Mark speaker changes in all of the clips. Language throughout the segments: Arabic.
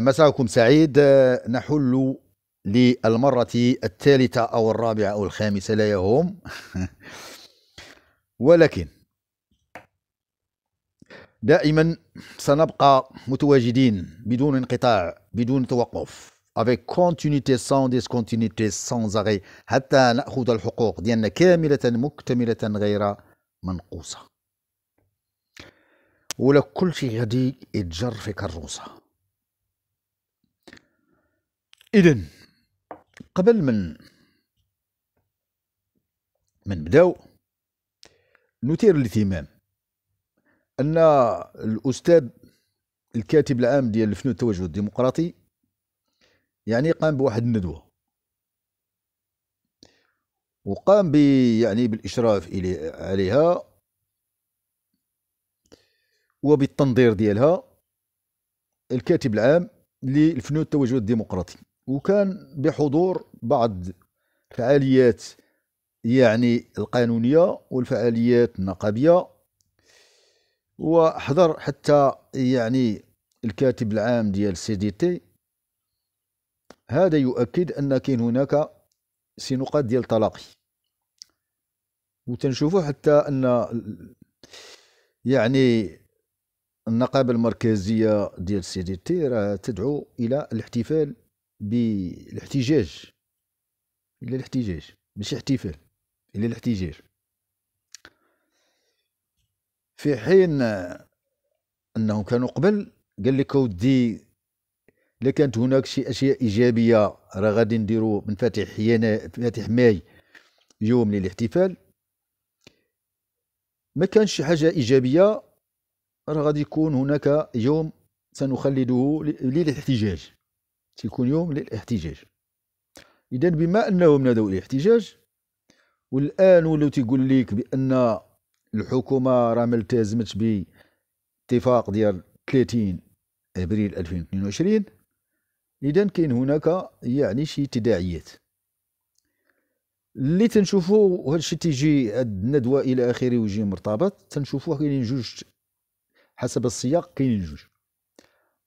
Speaker 1: مساكم سعيد نحل للمرة الثالثة أو الرابعة أو الخامسة لا يهم ولكن دائما سنبقى متواجدين بدون انقطاع بدون توقف avec continuité sans discontinuité sans arrêt حتى نأخذ الحقوق ديالنا كاملة مكتملة غير منقوصة ولا كل شيء غادي يتجر في كروسه اذا قبل من من نبداو نثير الاهتمام ان الاستاذ الكاتب العام ديال الفنون التوجه الديمقراطي يعني قام بواحد الندوه وقام ب يعني بالاشراف عليها وبالتنظير ديالها الكاتب العام للفنون التوجه الديمقراطي وكان بحضور بعض فعاليات يعني القانونية والفعاليات النقابية وحضر حتى يعني الكاتب العام ديال سي دي تي هذا يؤكد أن كاين هناك سي ديال طلاقي وتنشوفوا حتى أن يعني النقابة المركزية ديال سي دي تي راه تدعو إلى الاحتفال بالاحتجاج الى الاحتجاج مش احتفال الى الاحتجاج في حين انهم كانوا قبل قال لك اودي الا كانت هناك شي اشياء ايجابيه راه غادي نديرو من فاتح ينا فاتح ماي يوم للاحتفال ما كانش شي حاجه ايجابيه راه غادي يكون هناك يوم سنخلده للاحتجاج تيكون يوم للاحتجاج اذا بما انهم نادوا الاحتجاج والان ولو تيقول لك بان الحكومه راه ما التزمتش باتفاق ديال 30 ابريل 2022 اذا كاين هناك يعني شي تداعيات اللي تنشوفو هذا الشيء تيجي الندوه الى اخره ويجي مرتبط تنشوفوه كاينين جوج حسب السياق كاينين جوج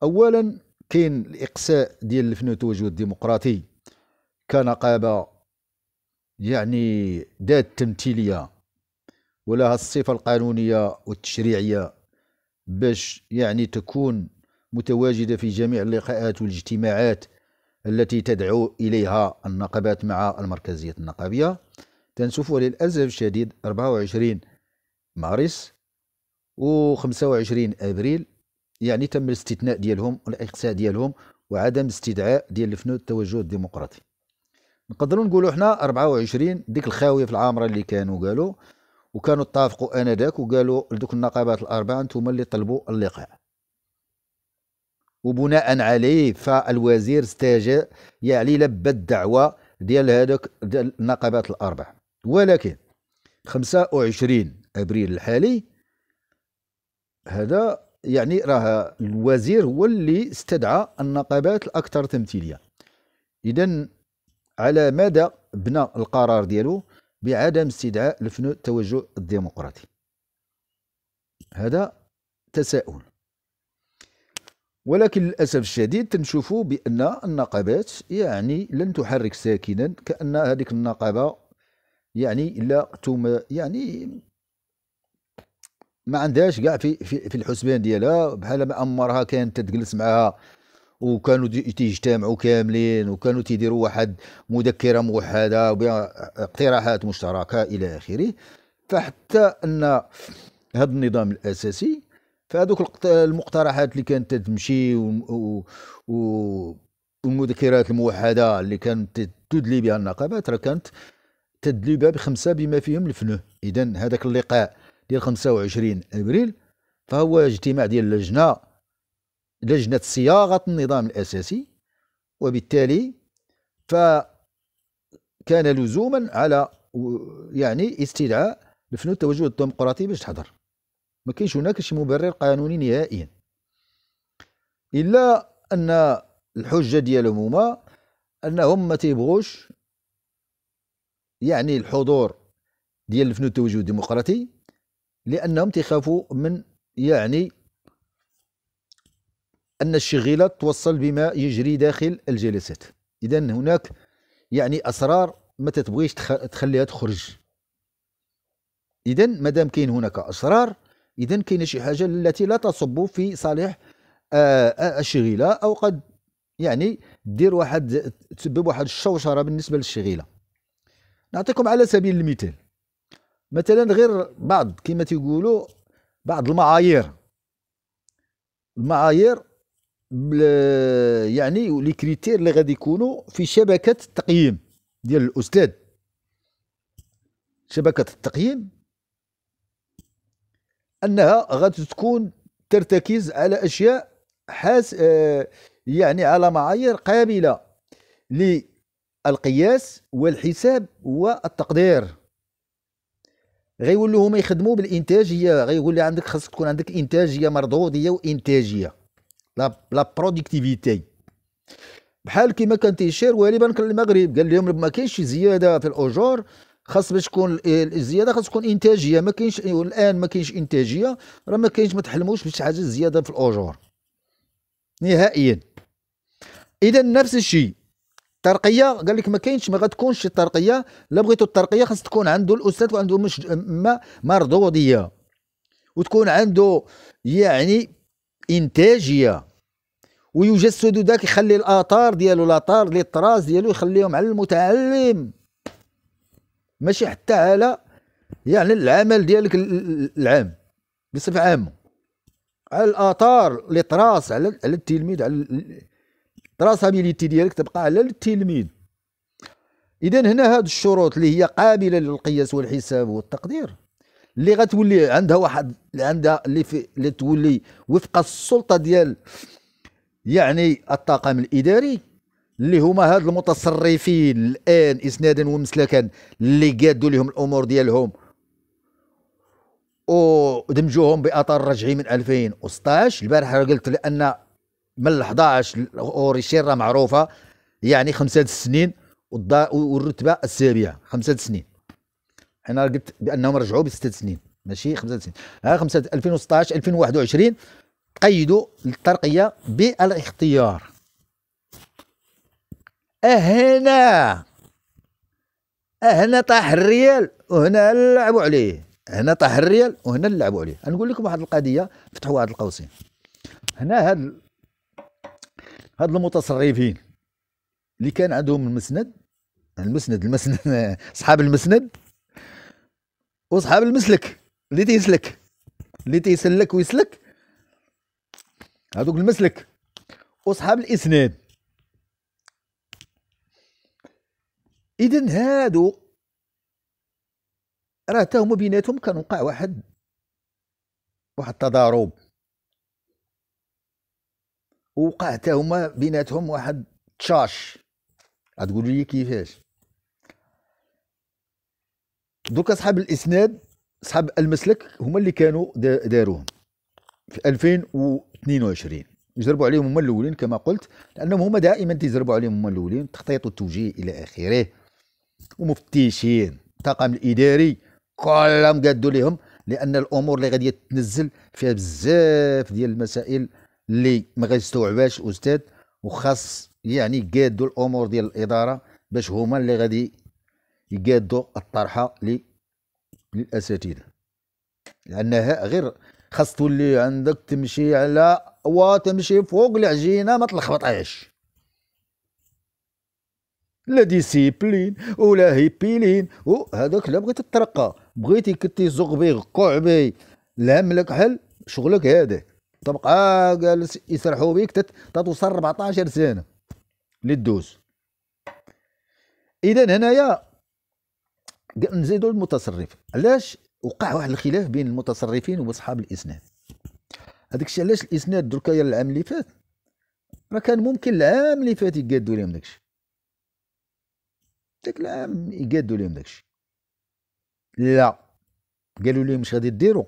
Speaker 1: اولا كاين الاقساء ديال الفن والتوجه الديمقراطي كنقابه يعني ذات تمثيليه ولها الصفه القانونيه والتشريعيه باش يعني تكون متواجده في جميع اللقاءات والاجتماعات التي تدعو اليها النقابات مع المركزيه النقابيه تنسوف للاسف الشديد 24 مارس و 25 ابريل يعني تم الاستثناء ديالهم والاقصاء ديالهم وعدم استدعاء ديال الفنود التوجه الديمقراطي نقدروا نقولوا حنا 24 ديك الخاويه في العامره اللي كانوا قالوا وكانوا اتفقوا انذاك وقالوا لدوك النقابات الاربعه انتم اللي طلبوا اللقاء وبناء عليه فالوزير استجاب يعني لبى الدعوه ديال هذوك ديال النقابات الاربع ولكن 25 ابريل الحالي هذا يعني راه نعم. الوزير هو اللي استدعى النقابات الاكثر تمثيليه اذا على مدى بنى القرار ديالو بعدم استدعاء لفنو التوجه الديمقراطي هذا تساؤل ولكن للاسف الشديد تنشوفوا بان النقابات يعني لن تحرك ساكنا كان هذيك النقابه يعني لا تم يعني ما عندهاش كاع في, في في الحسبان ديالها بحال ما امرها كانت تجلس معها وكانوا تيجتمعوا كاملين وكانوا تيديروا واحد مذكره موحده اقتراحات مشتركه الى اخره فحتى ان هذا النظام الاساسي فهذوك المقترحات اللي كانت تمشي و, و والمذكرات الموحده اللي كانت تدلي بها النقابات راه كانت تدلي بها بخمسه بما فيهم الفنه اذا هذاك اللقاء ديال 25 ابريل فهو اجتماع ديال اللجنه لجنه صياغه النظام الاساسي وبالتالي فكان لزوما على يعني استدعاء الفنون التوجه الديمقراطي باش تحضر ما كاينش هناك شي مبرر قانوني نهائيا الا ان الحجه ديالهم هما انهم ما تيبغوش يعني الحضور ديال الفنون التوجه الديمقراطي لأنهم تيخافوا من يعني أن الشغيلة توصل بما يجري داخل الجلسات إذا هناك يعني أسرار ما تتبغيش تخليها تخرج إذا مادام كاين هناك أسرار إذا كاين شي حاجة التي لا تصب في صالح آه، آه، الشغيلة أو قد يعني دير واحد تسبب واحد الشوشره بالنسبه للشغيله نعطيكم على سبيل المثال مثلا غير بعض كما تيقولوا بعض المعايير المعايير يعني لي كريتير اللي غادي يكونوا في شبكه التقييم ديال الاستاذ شبكه التقييم انها غادي تكون ترتكز على اشياء حاس آه، يعني على معايير قابله للقياس والحساب والتقدير غيولوا هما يخدموا بالانتاجيه لي عندك خاصك تكون عندك انتاجيه مرضوضيه وانتاجيه لا لا برودكتيفيتي بحال كيما كان تيشير بنك المغرب قال لهم ما كاينش زياده في الاجور خاص باش تكون الزياده خاص تكون انتاجيه ما كاينش الان ما كاينش انتاجيه راه ما كاينش ما تحلموش بشي حاجه زياده في الاجور نهائيا اذا نفس الشيء الترقيه قال لك ما كاينش ما غتكونش الترقيه لا بغيتو الترقيه خاص تكون عنده الاستاذ وعنده مش ما مرضوديه وتكون عنده يعني انتاجيه ويجسد ذاك يخلي الاثار ديالو الاثار ديال الطراز ديالو يخليهم على المتعلم ماشي حتى على يعني العمل ديالك العام بصفه عامه على الاثار اللي على التلميذ على الراسابيليتي ديالك تبقى على التلميذ اذا هنا هاد الشروط اللي هي قابله للقياس والحساب والتقدير اللي غتولي عندها واحد عندها اللي في اللي تولي وفق السلطه ديال يعني الطاقم الاداري اللي هما هاد المتصرفين الان اسنادا ومسلكا اللي قادوا لهم الامور ديالهم ودمجوهم باطار رجعي من 2016 البارحه قلت لان من ال 11 اوريشيرا معروفه يعني خمسة سنين والرتبه السابعه خمسة سنين انا قلت بانهم رجعوا بستة سنين ماشي خمسة سنين ها خمسة 2016 2021 قيدوا الترقيه بالاختيار هنا هنا طاح الريال وهنا لعبوا عليه هنا طاح الريال وهنا لعبوا عليه نقول لكم واحد القضيه فتحوا واحد القوسين هنا هاد هاد المتصرفين اللي كان عندهم المسند المسند المسند اصحاب المسند واصحاب المسلك اللي تيسلك اللي تيسلك ويسلك هذوك المسلك واصحاب الاسناد اذا هادو راه تا هما بيناتهم كان وقع واحد واحد التضارب ووقع حتى هما بيناتهم واحد تشاش غتقولوا لي كيفاش دوك اصحاب الاسناد اصحاب المسلك هما اللي كانوا داروهم في 2022 يجربوا عليهم هما الاولين كما قلت لانهم هما دائما تيجربوا عليهم هما الاولين تخطيط التوجيه الى اخره ومفتشين الطاقم الاداري كلهم قادوا لهم لان الامور اللي غادي تنزل فيها بزاف ديال المسائل اللي ما غيستوعبهاش الاستاذ وخاص يعني يقادوا الامور ديال الاداره باش هما اللي غادي يقادوا الطرحه للاساتذه لانها غير خاص تولي عندك تمشي على وتمشي فوق العجينه ما تلخبطهاش لا ديسيبلين ولا هيبيلين وهذاك لا بغيت تترقى بغيتي كنتي زغبي قعبي لا ملك حل شغلك هذاك تبقى جالس يسرحوا بيك تتوصل 14 سنه للدوز اذا هنايا نزيدوا المتصرف علاش وقع واحد الخلاف بين المتصرفين واصحاب الاسناد هذاك الشيء علاش الاسناد دركا العام اللي فات راه كان ممكن العام اللي فات يقادوا لهم داك الشيء داك العام يقادوا لهم داكشي لا قالوا لهم واش غادي ديروا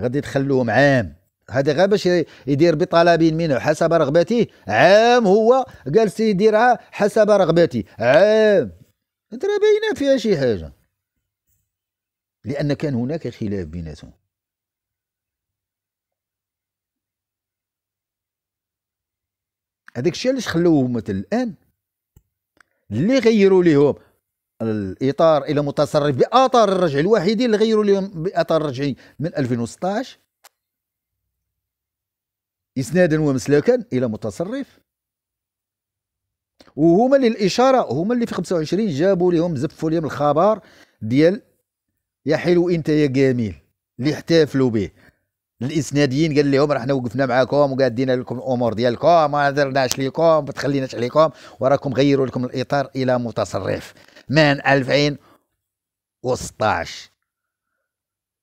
Speaker 1: غادي تخلوهم عام هذا غير باش يدير بطلب منه حسب رغبته عام هو قال يديرها حسب رغبته عام ترى باينه فيها شي حاجه لان كان هناك خلاف بيناتهم هذاك الشيء علاش خلوهم مثل الان اللي غيروا ليهم الاطار الى متصرف باطار الرجعي الوحيدين اللي غيروا ليهم باطار الرجعي من 2016 إسنادا ومسلكا إلى متصرف وهما اللي الإشارة هما اللي في 25 جابوا لهم زفوا لهم الخبر ديال يا حلو أنت يا جميل اللي احتفلوا به الاسناديين قال لهم حنا وقفنا معاكم وقادين لكم الامور ديالكم ما درناش لكم ما تخليناش عليكم وراكم غيروا لكم الاطار الى متصرف من 2016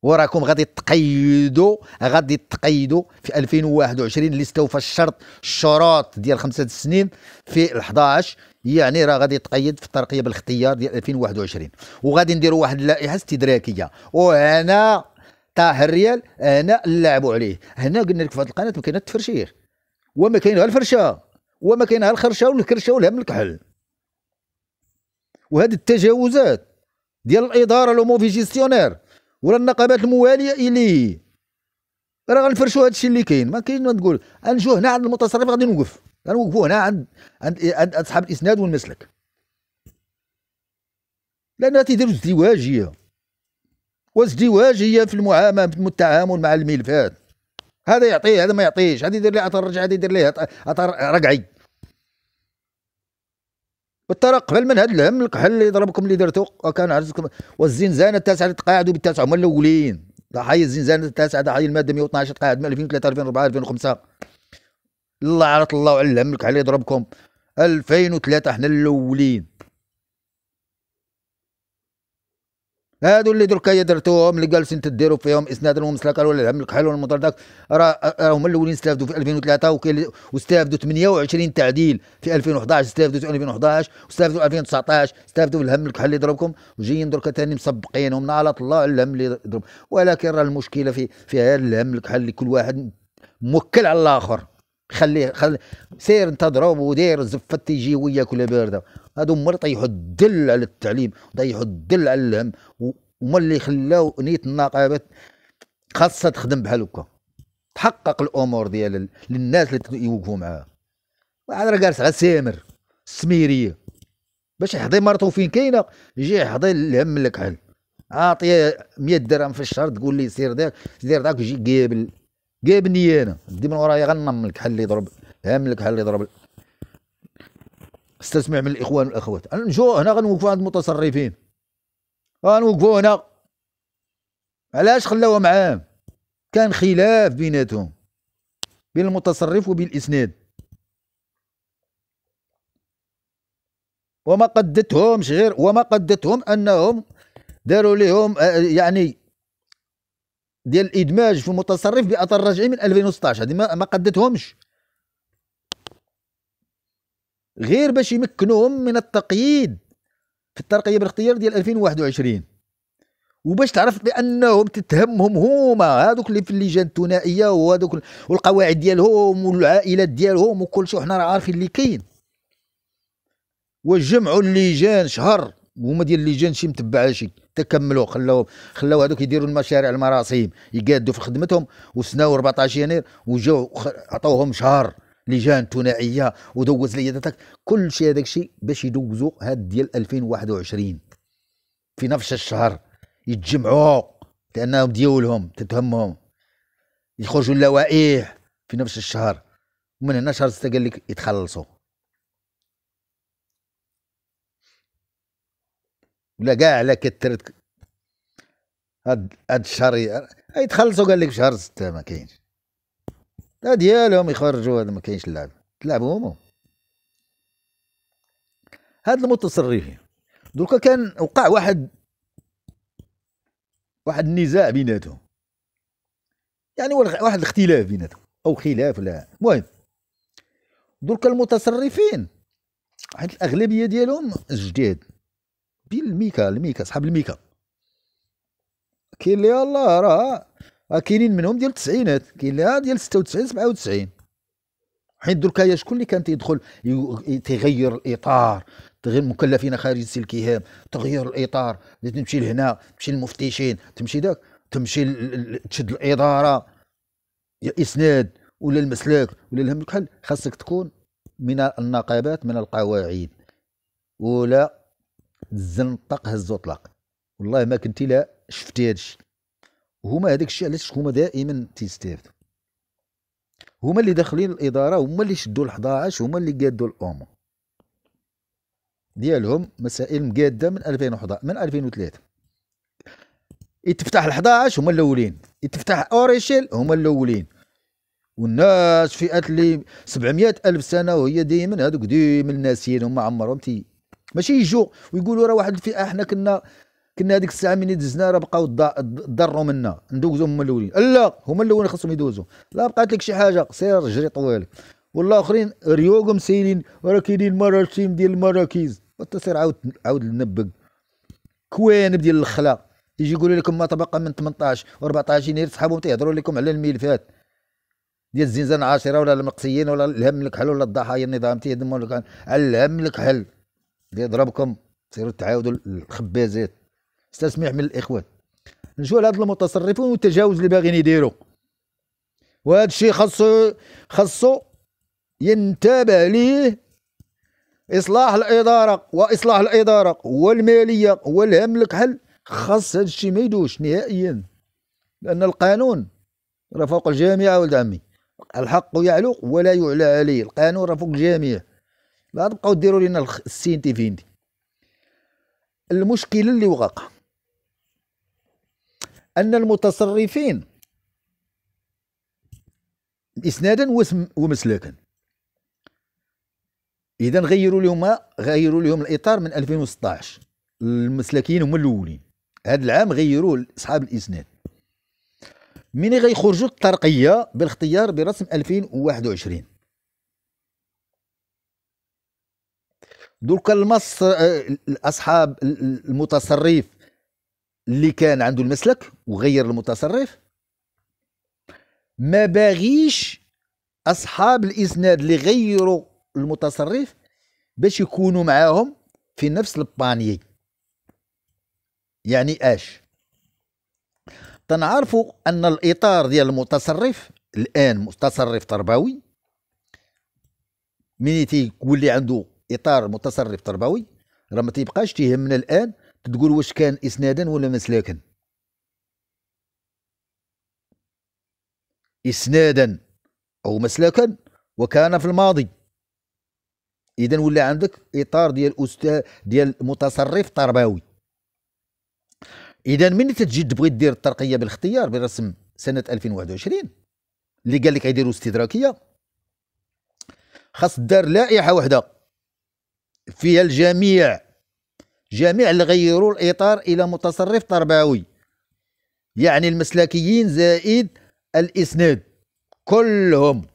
Speaker 1: وراكم غادي تقيدوا غادي تقيدوا في 2021 اللي استوفى الشرط الشروط ديال خمسة سنين في 11 يعني راه غادي تقيد في الترقيه بالاختيار ديال 2021 وغادي نديروا واحد اللائحه استدراكيه وهنا طاهر الريال هنا نلعبوا عليه هنا قلنا لك في هذه القناه ما كاين التفرشيخ وما كاين الفرشه وما كاين الخرشه والكرشه والهم الكحل وهذه التجاوزات ديال الاداره لو موفي جيستيونير ولا النقابات المواليه اليه راه غنفرشوا هذا الشيء اللي كاين ما كاين ما تقول غنجيو هنا عند المتصرف غادي نوقف غنوقفوا هنا عند عند عند اصحاب الاسناد والمسلك لان تيديروا ازدواجيه وازدواجيه في المعامله في التعامل مع الملفات هذا يعطيه هذا ما يعطيش هذا يدير لي اثر رجع هذا يدير لي اثر رقعي ترى قبل من هذا الهم القحل اللي ضربكم اللي درتو كان عرفتكم والزنزانه التاسعه تقاعدوا بالتاسعه هما الاولين ضحايا الزنزانه التاسعه ضحايا الماده 112 تقاعد من 2003 2004 2005 الله عرض الله وعلم الهم الكحل اللي ضربكم 2003 حنا الاولين هادو اللي دركا درتوهم اللي جالسين تديروا فيهم اسناد المسلكه ولا الهم الكحل والمطر المطر داك راهم الاولين استافدوا في 2003 وكاين واستافدوا 28 تعديل في 2011 استافدوا في 2011 واستافدوا 2019 استافدوا في الهم الكحل اللي ضربكم وجايين دركا ثاني مسبقينهم على الله على الهم اللي ضرب ولكن راه المشكله في في الهم الكحل اللي كل واحد موكل على الاخر خليه خليه سير انت ضرب ودير زفت يجي وياك ولا بارده هادو مر طيحوا الدل على التعليم طيحوا الدل على الهم وما اللي خلاو نيه النقابات خاصها تخدم بحال هكا تحقق الامور ديال للناس اللي يوقفوا معاها واحد راه جالس على سامر السميريه باش يحضي مرته فين كاينه يجي يحضي الهم لك عاطيه 100 درهم في الشهر تقول لي سير داك سير داك وجي قابل جايبني انا دي من ورايا غنم لك حل يضرب هام لك حل يضرب استسمع من الاخوان والاخوات نجو هنا غنوقفوا عند المتصرفين غنوقفوا هنا علاش خلاوه معاه كان خلاف بيناتهم بين المتصرف وبين الاسناد وما قدتهمش غير وما قدتهم انهم داروا لهم آه، يعني ديال الادماج في المتصرف باثر رجعي من 2016 هذه ما, ما قدتهمش غير باش يمكنوهم من التقييد في الترقيه بالاختيار ديال 2021 وباش تعرف بانهم تتهمهم هما هذوك اللي في اللجان الثنائيه وهذوك والقواعد ديالهم والعائلات ديالهم وكل شيء وحنا راه عارفين اللي كاين وجمعوا اللجان شهر وهما ديال اللجان شي متبعه شي تكملوا خلاو خلاو هذوك يديروا المشاريع المراسيم يقادوا في خدمتهم وسناو 14 يناير وجاو عطوهم شهر لجان ثنائيه ودوز داتك كل شيء هذاك الشيء باش يدوزوا هاد ديال 2021 في نفس الشهر يتجمعوا لانهم ديولهم تتهمهم يخرجوا اللوائح في نفس الشهر ومن هنا شهر ستة قال لك يتخلصوا ولا كاع على كثر هاد هاد الشهر يتخلصوا قال لك شهر ستة ما كاينش لا ديالهم يخرجوا هذا ما كاينش اللعب تلعبوا هما هاد المتصرفين دركا كان وقع واحد واحد النزاع بيناتهم يعني واحد الاختلاف بيناتهم او خلاف لا المهم دركا المتصرفين حيت الاغلبيه ديالهم الجداد بين الميكا الميكا صحاب الميكا كاين اللي الله راه كاينين منهم ديال التسعينات كاين اللي آه، ديال 96 97 حيت دركا شكون اللي كان تيدخل تيغير الاطار تغير مكلفين خارج السلكيهام تغير الاطار تمشي لهنا تمشي للمفتشين تمشي داك تمشي تشد الاداره يا اسناد ولا المسلك ولا الهم كحل خاصك تكون من النقابات من القواعد ولا الزنطق هزو طلاق والله ما كنتي لا شفتي هذا الشيء وهما هذاك الشيء علاش هما دائما تيستافدوا هما اللي داخلين الاداره هما اللي شدوا ال11 هما اللي قادوا الام ديالهم مسائل مقاده من 2011 من 2003 يتفتح ال11 هما الاولين يتفتح اوريشيل هما الاولين والناس فئات اللي 700 الف سنه وهي ديما هذوك ديما الناسين هما عمرهم تي ماشي يجوا ويقولوا راه واحد الفئه احنا كنا كنا هذيك الساعه من دزنا راه بقاو ضروا منا ندوزو هما الاولين لا هما الاولين خصهم يدوزوا لا بقات لك شي حاجه سير جري طويل والاخرين ريوقهم سايلين راه كاينين مراسيم ديال المراكز سير عاود عاود نبق كوانب ديال الخلا يجي يقولوا لكم ما طبقه من 18 و14 يناير صحابهم تيهضروا لكم على الملفات ديال الزنزانه عاشره ولا المقصيين ولا الهم الكحل ولا الضحايا النظام تيهدموا لك على الهم الكحل يضربكم تصيروا تعاودوا الخبازات استسمح من الاخوان نشوف هاد المتصرفون والتجاوز اللي باغيين يديروا وهذا الشيء خاصو خاصو ينتبه ليه اصلاح الاداره واصلاح الاداره والماليه والهم الكحل خاص هذا الشيء ما يدوش نهائيا لان القانون راه فوق الجامعه ولد عمي الحق يعلو ولا يعلى عليه القانون راه فوق الجامعه لا تبقاو ديروا لينا السينتيفين دي المشكله اللي وقع ان المتصرفين اسنادا ومسلكا اذا غيروا لهم غيروا لهم الاطار من 2016 المسلكيين هما الاولين هذا العام غيروا اصحاب الاسناد من غيخرجوا الترقيه بالاختيار برسم 2021 دول كان مصر اصحاب المتصرف اللي كان عنده المسلك وغير المتصرف ما باغيش اصحاب الاسناد اللي غيروا المتصرف باش يكونوا معاهم في نفس البانيي يعني اش تنعرفوا ان الاطار ديال المتصرف الان متصرف تربوي من تيولي عنده اطار متصرف تربوي راه ما تيبقاش تيهمنا الان تقول واش كان اسنادا ولا مسلكا اسنادا او مسلكا وكان في الماضي اذا ولا عندك اطار ديال استاذ ديال متصرف تربوي اذا من تجي تبغي دير الترقيه بالاختيار برسم سنه 2021 اللي قال لك غيديروا استدراكيه خاص دار لائحه واحده فيها الجميع جميع اللي غيروا الإطار إلى متصرف تربوي يعني المسلكيين زائد الإسناد كلهم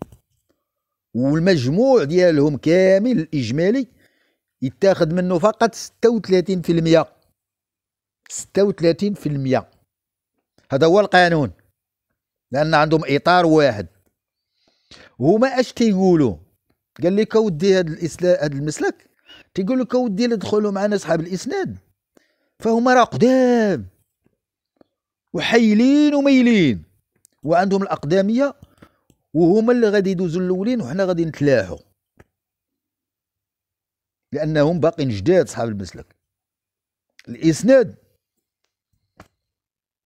Speaker 1: والمجموع ديالهم كامل الإجمالي يتاخد منه فقط 36% 36% هذا هو القانون لأن عندهم إطار واحد هما اش كيقولوا قال لك اودي هذا هذا المسلك تيقول لك اودي ادخلوا معنا اصحاب الاسناد فهما راه قدام وحيلين وميلين وعندهم الاقداميه وهما اللي غادي يدوزوا الاولين وحنا غادي نتلاحوا لانهم باقيين جداد صحاب المسلك الاسناد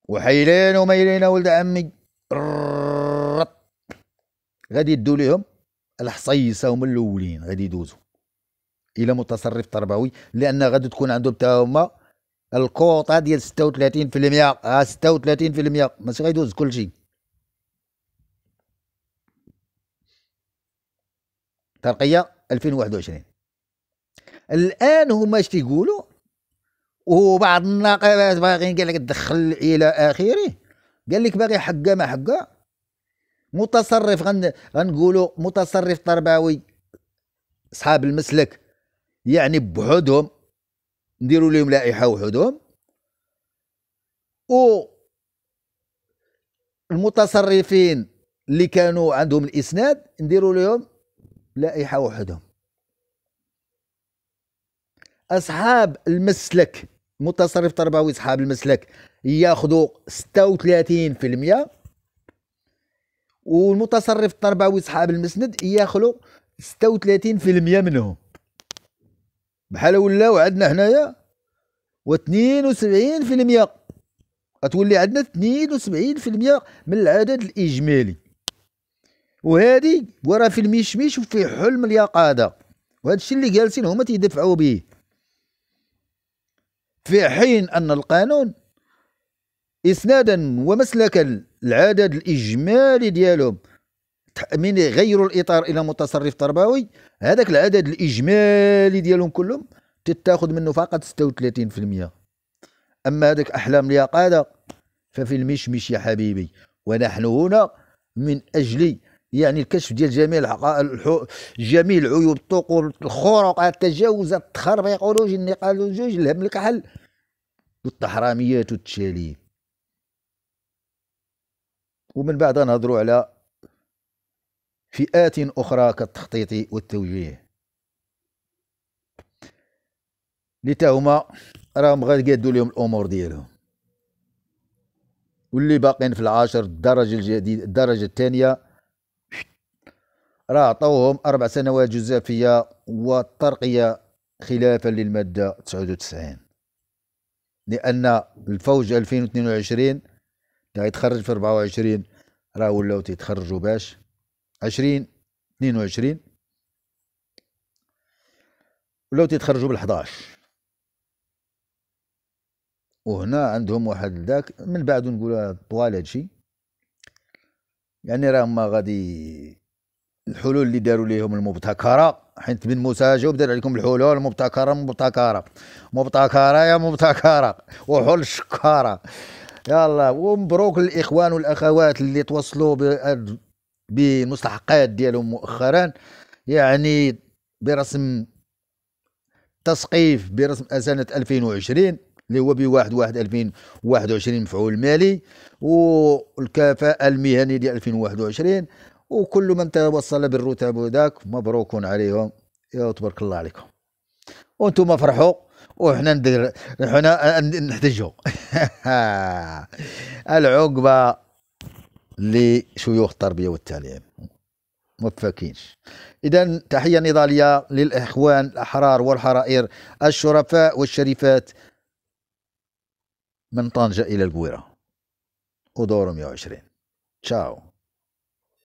Speaker 1: وحيلين وميلين ولد عمي غادي يدوا لهم الحصيصه هما الاولين غادي يدوزوا الى متصرف تربوي لان غادي تكون عندهم حتى هما الكوطا ديال 36% ها 36% ماشي غيدوز كلشي ترقيه 2021 الان هما اش تيقولوا وبعض الناقبات باغيين قال لك تدخل الى اخره قال لك باغي حقه ما حقه متصرف غن... غنقولوا متصرف تربوي صحاب المسلك يعني بحدهم نديروا لهم لائحه وحدهم و المتصرفين اللي كانوا عندهم الاسناد نديروا لهم لائحه وحدهم اصحاب المسلك متصرف تربوي اصحاب المسلك ياخذوا 36% والمتصرف التربوي اصحاب المسند ياخذوا 36% منهم بحال ولاو عندنا هنايا و 72% غتولي عندنا 72% من العدد الاجمالي وهذه وراه في المشمش وفي حلم اليقظه وهذا الشيء اللي جالسين هما تيدفعوا به في حين ان القانون اسنادا ومسلكا العدد الاجمالي ديالهم من يغيروا الاطار الى متصرف تربوي هذاك العدد الاجمالي ديالهم كلهم تتاخذ منه فقط 36% اما هذاك احلام اليقاده ففي المشمش يا حبيبي ونحن هنا من اجل يعني الكشف ديال جميع جميع العيوب الطقور الخروق التجاوز التخربيق الوجه النقال الجوج الهم الكحل والتحراميات والتشاليم ومن بعد نهضروا على فئات أخرى كالتخطيط والتوجيه لتا تا هما راهم غادي لهم الأمور ديالهم واللي باقين في العاشر الدرجة الجديدة الدرجة الثانية راه عطوهم أربع سنوات جزافية والترقية خلافا للمادة 99 لأن الفوج 2022 اللي غيتخرج في 24 راه ولاو تيتخرجوا باش 20 22 ولاو تيتخرجوا تتخرجوا 11 وهنا عندهم واحد ذاك من بعد نقول طوال هادشي يعني راهم غادي الحلول اللي داروا ليهم المبتكره حيت بن موسى جاوب دار عليكم الحلول مبتكره مبتكره مبتكره يا مبتكره وحل الشكاره يلا ومبروك الاخوان والاخوات اللي توصلوا بالمستحقات ديالهم مؤخرا يعني برسم تسقيف برسم سنة 2020 اللي هو ب 1 1 2021 مفعول مالي والكفاءة المهنية ديال 2021 وكل من توصل بالرتب وذاك مبروك عليهم يا تبارك الله عليكم وانتم فرحوا وحنا ندير حنا نحتجوا العقبه لشيوخ التربية والتعليم موفقينش إذا تحية نضالية للإخوان الأحرار والحرائر الشرفاء والشريفات من طنجة إلى القويرة ودور 120 تشاو